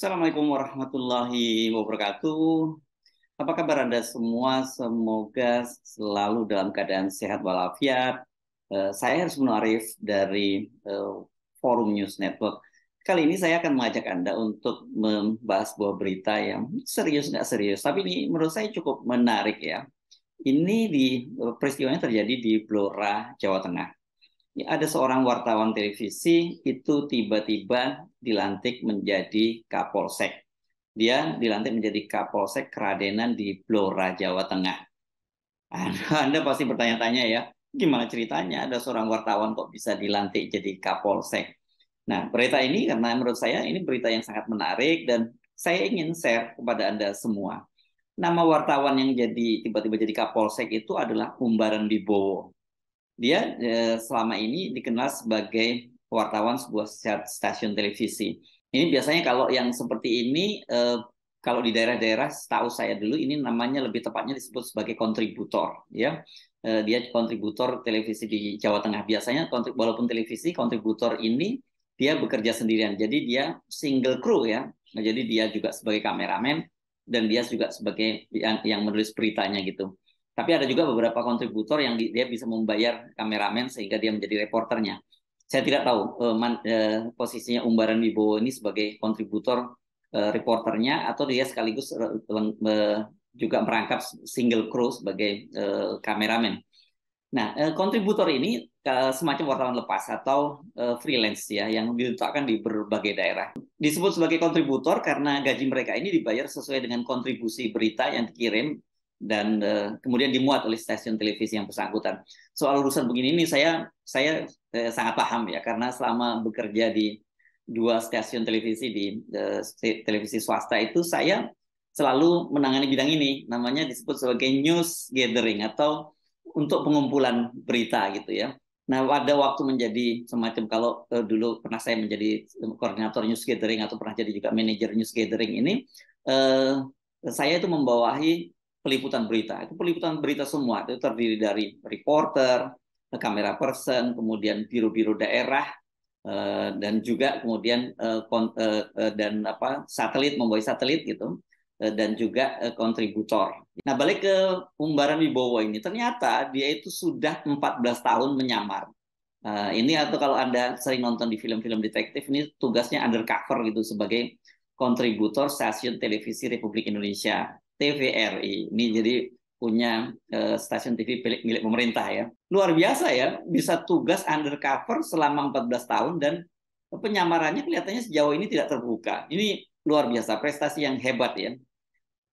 Assalamualaikum warahmatullahi wabarakatuh. Apa kabar Anda semua? Semoga selalu dalam keadaan sehat walafiat. Eh, saya harus Arif dari eh, Forum News Network. Kali ini saya akan mengajak Anda untuk membahas sebuah berita yang serius nggak serius, tapi ini menurut saya cukup menarik ya. Ini di eh, peristiwanya terjadi di Blora, Jawa Tengah ada seorang wartawan televisi itu tiba-tiba dilantik menjadi Kapolsek. Dia dilantik menjadi Kapolsek Keradenan di Blora, Jawa Tengah. Anda, pasti bertanya-tanya ya, gimana ceritanya ada seorang wartawan kok bisa dilantik jadi Kapolsek? Nah, berita ini karena menurut saya ini berita yang sangat menarik dan saya ingin share kepada Anda semua. Nama wartawan yang jadi tiba-tiba jadi Kapolsek itu adalah Umbaran Bibowo dia eh, selama ini dikenal sebagai wartawan sebuah stasiun televisi. Ini biasanya kalau yang seperti ini eh, kalau di daerah-daerah setahu saya dulu ini namanya lebih tepatnya disebut sebagai kontributor ya eh, dia kontributor televisi di Jawa Tengah biasanya walaupun televisi kontributor ini dia bekerja sendirian jadi dia single crew ya jadi dia juga sebagai kameramen dan dia juga sebagai yang, yang menulis beritanya gitu tapi ada juga beberapa kontributor yang dia bisa membayar kameramen sehingga dia menjadi reporternya. Saya tidak tahu eh, man, eh, posisinya Umbaran Wibowo ini sebagai kontributor eh, reporternya atau dia sekaligus eh, juga merangkap single crew sebagai eh, kameramen. Nah, eh, kontributor ini eh, semacam wartawan lepas atau eh, freelance ya yang diletakkan di berbagai daerah. Disebut sebagai kontributor karena gaji mereka ini dibayar sesuai dengan kontribusi berita yang dikirim dan uh, kemudian dimuat oleh stasiun televisi yang bersangkutan. Soal urusan begini ini saya saya eh, sangat paham ya karena selama bekerja di dua stasiun televisi di uh, televisi swasta itu saya selalu menangani bidang ini namanya disebut sebagai news gathering atau untuk pengumpulan berita gitu ya. Nah, pada waktu menjadi semacam kalau uh, dulu pernah saya menjadi koordinator news gathering atau pernah jadi juga manajer news gathering ini, uh, saya itu membawahi peliputan berita. Itu peliputan berita semua. Itu terdiri dari reporter, kamera person, kemudian biro-biro daerah, eh, dan juga kemudian eh, eh, dan apa satelit membawai satelit gitu dan juga kontributor. Nah balik ke umbaran Wibowo ini ternyata dia itu sudah 14 tahun menyamar. ini atau kalau anda sering nonton di film-film detektif ini tugasnya undercover gitu sebagai kontributor stasiun televisi Republik Indonesia TVRI. Ini hmm. jadi punya eh, stasiun TV milik, pemerintah ya. Luar biasa ya, bisa tugas undercover selama 14 tahun dan penyamarannya kelihatannya sejauh ini tidak terbuka. Ini luar biasa, prestasi yang hebat ya.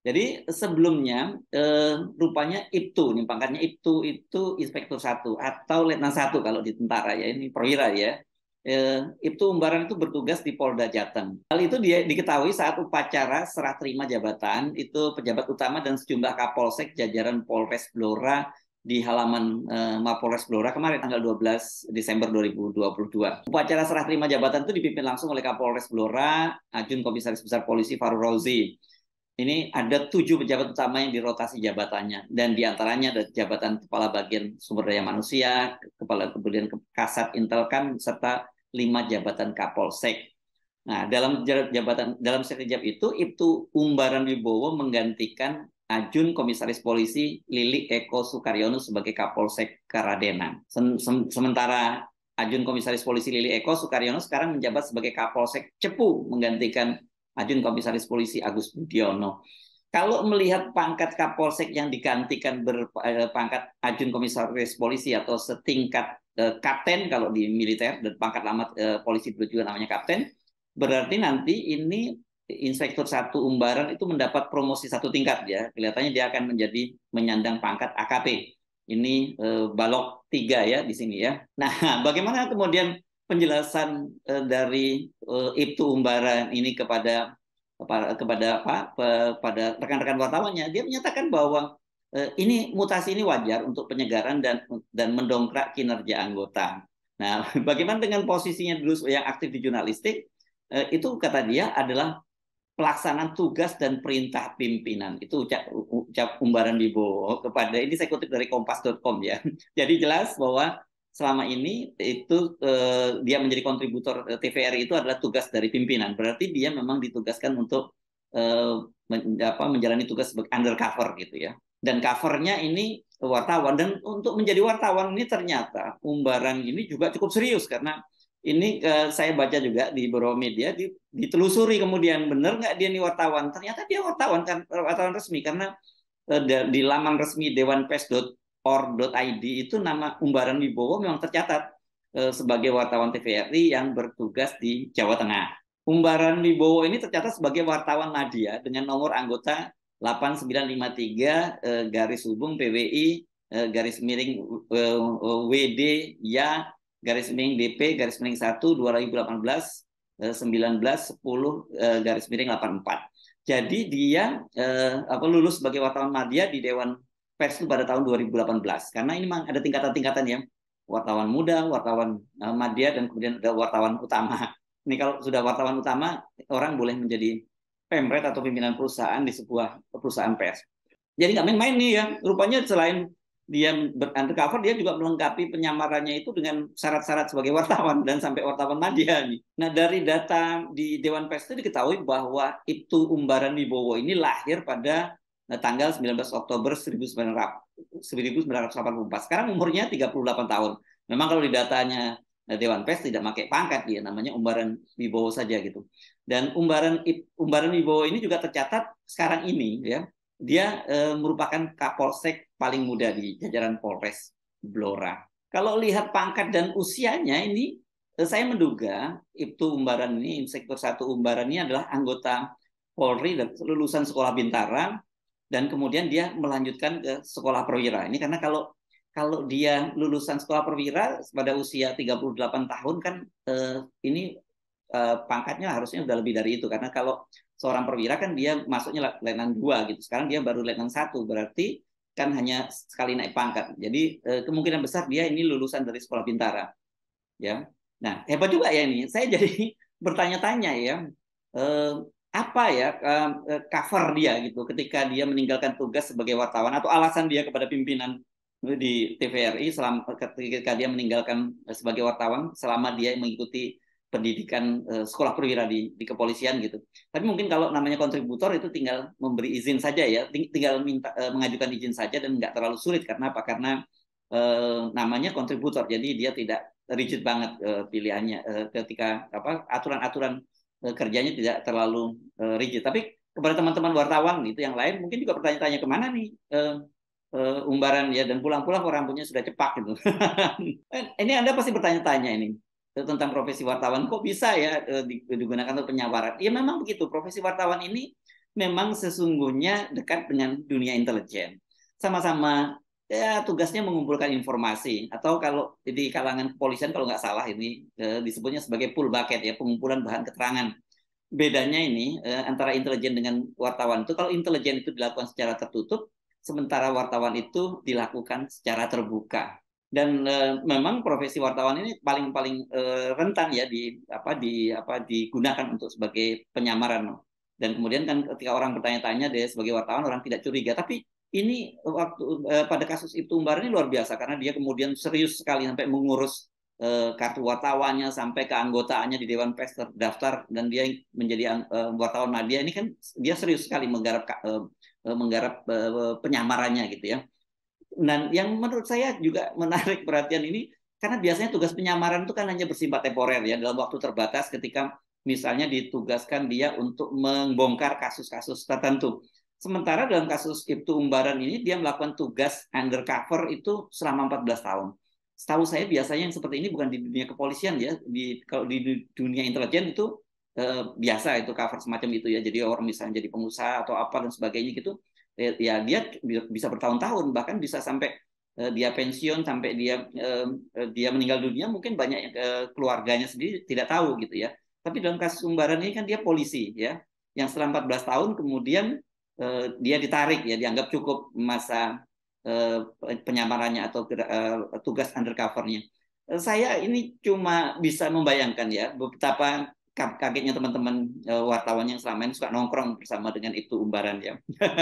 Jadi sebelumnya eh, rupanya itu nih pangkatnya itu itu inspektur satu atau letnan satu kalau di tentara ya, ini perwira ya eh, Ibtu Umbaran itu bertugas di Polda Jateng. Hal itu dia, diketahui saat upacara serah terima jabatan itu pejabat utama dan sejumlah Kapolsek jajaran Polres Blora di halaman eh, Mapolres Blora kemarin tanggal 12 Desember 2022. Upacara serah terima jabatan itu dipimpin langsung oleh Kapolres Blora, Ajun Komisaris Besar Polisi Faru Rozi ini ada tujuh pejabat utama yang dirotasi jabatannya dan diantaranya ada jabatan kepala bagian sumber daya manusia, kepala kemudian kasat intelkam serta lima jabatan kapolsek. Nah dalam jabatan dalam sekejap itu itu Umbaran Wibowo menggantikan Ajun Komisaris Polisi Lili Eko Sukaryono sebagai Kapolsek Karadenan. Sementara Ajun Komisaris Polisi Lili Eko Sukaryono sekarang menjabat sebagai Kapolsek Cepu menggantikan Ajun Komisaris Polisi Agus Budiono. Kalau melihat pangkat Kapolsek yang digantikan berpangkat eh, Ajun Komisaris Polisi atau setingkat eh, kapten kalau di militer dan pangkat lama eh, polisi dulu juga namanya kapten, berarti nanti ini inspektur satu umbaran itu mendapat promosi satu tingkat ya. Kelihatannya dia akan menjadi menyandang pangkat AKP. Ini eh, balok tiga ya di sini ya. Nah, bagaimana kemudian penjelasan eh, dari eh, Ibtu Umbaran ini kepada kepada apa pada rekan-rekan wartawannya dia menyatakan bahwa eh, ini mutasi ini wajar untuk penyegaran dan dan mendongkrak kinerja anggota. Nah, bagaimana dengan posisinya dulu yang aktif di jurnalistik? Itu kata dia adalah pelaksanaan tugas dan perintah pimpinan. Itu ucap, ucap umbaran bibo kepada ini saya kutip dari kompas.com ya. Jadi jelas bahwa selama ini itu eh, dia menjadi kontributor eh, TVRI itu adalah tugas dari pimpinan. Berarti dia memang ditugaskan untuk eh, men, apa, menjalani tugas sebagai undercover gitu ya. Dan covernya ini wartawan dan untuk menjadi wartawan ini ternyata umbaran ini juga cukup serius karena ini eh, saya baca juga di beberapa media di, ditelusuri kemudian benar nggak dia ini wartawan? Ternyata dia wartawan kan eh, wartawan resmi karena eh, di laman resmi dewanpes.com or.id itu nama Umbaran Wibowo memang tercatat eh, sebagai wartawan TVRI yang bertugas di Jawa Tengah. Umbaran Wibowo ini tercatat sebagai wartawan Nadia dengan nomor anggota 8953 eh, garis hubung PWI eh, garis miring WD ya garis miring DP garis miring 1 2018 19 10 garis miring 84. Jadi dia apa lulus sebagai wartawan media di Dewan pers itu pada tahun 2018 karena ini memang ada tingkatan-tingkatan ya wartawan muda, wartawan eh, media dan kemudian ada wartawan utama. Ini kalau sudah wartawan utama orang boleh menjadi pemret atau pimpinan perusahaan di sebuah perusahaan pers. Jadi nggak main-main nih ya. Rupanya selain dia undercover, dia juga melengkapi penyamarannya itu dengan syarat-syarat sebagai wartawan dan sampai wartawan media nih. Nah dari data di Dewan Pers itu diketahui bahwa itu Umbaran Wibowo ini lahir pada nah, tanggal 19 Oktober 1984. Sekarang umurnya 38 tahun. Memang kalau di datanya eh, Dewan Pers tidak pakai pangkat dia, namanya umbaran Wibowo saja gitu. Dan umbaran umbaran Wibowo ini juga tercatat sekarang ini ya, dia eh, merupakan Kapolsek paling muda di jajaran Polres Blora. Kalau lihat pangkat dan usianya ini eh, saya menduga itu Umbaran ini Inspektur satu Umbaran ini adalah anggota Polri dan lulusan sekolah Bintara dan kemudian dia melanjutkan ke sekolah perwira. Ini karena kalau kalau dia lulusan sekolah perwira pada usia 38 tahun kan eh, ini eh, pangkatnya harusnya sudah lebih dari itu karena kalau seorang perwira kan dia masuknya letnan dua gitu. Sekarang dia baru letnan satu berarti kan hanya sekali naik pangkat. Jadi eh, kemungkinan besar dia ini lulusan dari sekolah bintara. Ya. Nah, hebat juga ya ini. Saya jadi bertanya-tanya ya. Eh, apa ya e, cover dia gitu ketika dia meninggalkan tugas sebagai wartawan atau alasan dia kepada pimpinan di TVRI selama ketika dia meninggalkan e, sebagai wartawan selama dia mengikuti pendidikan e, sekolah perwira di, di kepolisian gitu. Tapi mungkin kalau namanya kontributor itu tinggal memberi izin saja ya, tinggal minta mengajukan izin saja dan nggak terlalu sulit karena apa? Karena eh, namanya kontributor, jadi dia tidak rigid banget eh, pilihannya eh, ketika apa aturan-aturan Eh, kerjanya tidak terlalu eh, rigid. Tapi kepada teman-teman wartawan itu yang lain mungkin juga bertanya-tanya kemana nih uh, umbaran ya dan pulang-pulang orang punya sudah cepak gitu. ini Anda pasti bertanya-tanya ini tentang profesi wartawan kok bisa ya digunakan untuk penyawaran. Ya memang begitu, profesi wartawan ini memang sesungguhnya dekat dengan dunia intelijen. Sama-sama ya tugasnya mengumpulkan informasi atau kalau di kalangan kepolisian kalau nggak salah ini eh, disebutnya sebagai pull bucket ya pengumpulan bahan keterangan bedanya ini eh, antara intelijen dengan wartawan itu kalau intelijen itu dilakukan secara tertutup sementara wartawan itu dilakukan secara terbuka dan eh, memang profesi wartawan ini paling paling eh, rentan ya di apa di apa digunakan untuk sebagai penyamaran dan kemudian kan ketika orang bertanya-tanya deh sebagai wartawan orang tidak curiga tapi ini waktu eh, pada kasus itu Umbar ini luar biasa karena dia kemudian serius sekali sampai mengurus eh, kartu wartawannya sampai keanggotaannya di Dewan Pers terdaftar dan dia menjadi eh, wartawan media nah, ini kan dia serius sekali menggarap eh, eh, menggarap eh, penyamarannya gitu ya. Dan yang menurut saya juga menarik perhatian ini karena biasanya tugas penyamaran itu kan hanya bersifat temporer ya dalam waktu terbatas ketika misalnya ditugaskan dia untuk membongkar kasus-kasus tertentu. Sementara dalam kasus itu Umbaran ini dia melakukan tugas undercover itu selama 14 tahun. Setahu saya biasanya yang seperti ini bukan di dunia kepolisian ya, di kalau di dunia intelijen itu eh, biasa itu cover semacam itu ya. Jadi orang misalnya jadi pengusaha atau apa dan sebagainya gitu, eh, ya dia bisa bertahun-tahun bahkan bisa sampai eh, dia pensiun sampai dia eh, dia meninggal dunia mungkin banyak eh, keluarganya sendiri tidak tahu gitu ya. Tapi dalam kasus Umbaran ini kan dia polisi ya, yang setelah 14 tahun kemudian Eh, dia ditarik ya dianggap cukup masa eh, penyamarannya atau tugas eh, tugas undercovernya. Saya ini cuma bisa membayangkan ya betapa kagetnya teman-teman wartawan yang selama ini suka nongkrong bersama dengan itu umbaran ya.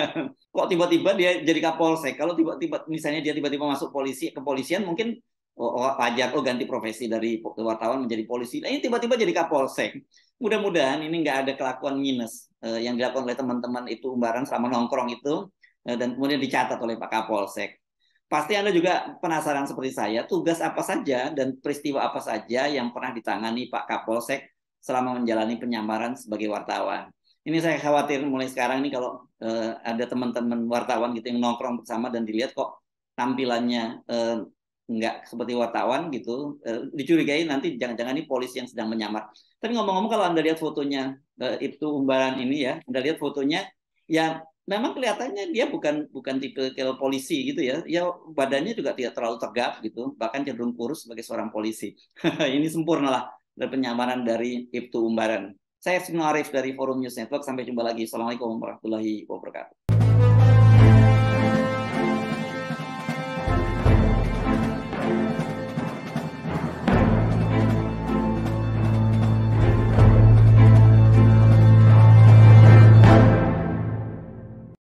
Kok tiba-tiba dia jadi kapolsek? Kalau tiba-tiba misalnya dia tiba-tiba masuk polisi kepolisian mungkin Oh, oh pajak, oh ganti profesi dari wartawan menjadi polisi. Nah, ini tiba-tiba jadi kapolsek. Mudah-mudahan ini nggak ada kelakuan minus eh, yang dilakukan oleh teman-teman itu umbaran selama nongkrong itu eh, dan kemudian dicatat oleh Pak Kapolsek. Pasti Anda juga penasaran seperti saya, tugas apa saja dan peristiwa apa saja yang pernah ditangani Pak Kapolsek selama menjalani penyamaran sebagai wartawan. Ini saya khawatir mulai sekarang ini kalau eh, ada teman-teman wartawan gitu yang nongkrong bersama dan dilihat kok tampilannya eh, nggak seperti wartawan gitu eh, dicurigai nanti jangan-jangan ini polisi yang sedang menyamar tapi ngomong-ngomong kalau anda lihat fotonya eh, itu umbaran ini ya anda lihat fotonya ya memang kelihatannya dia bukan bukan tipe polisi gitu ya ya badannya juga tidak terlalu tegap gitu bahkan cenderung kurus sebagai seorang polisi ini sempurna lah dari penyamaran dari Ibtu Umbaran saya Sino Arif dari Forum News Network sampai jumpa lagi assalamualaikum warahmatullahi wabarakatuh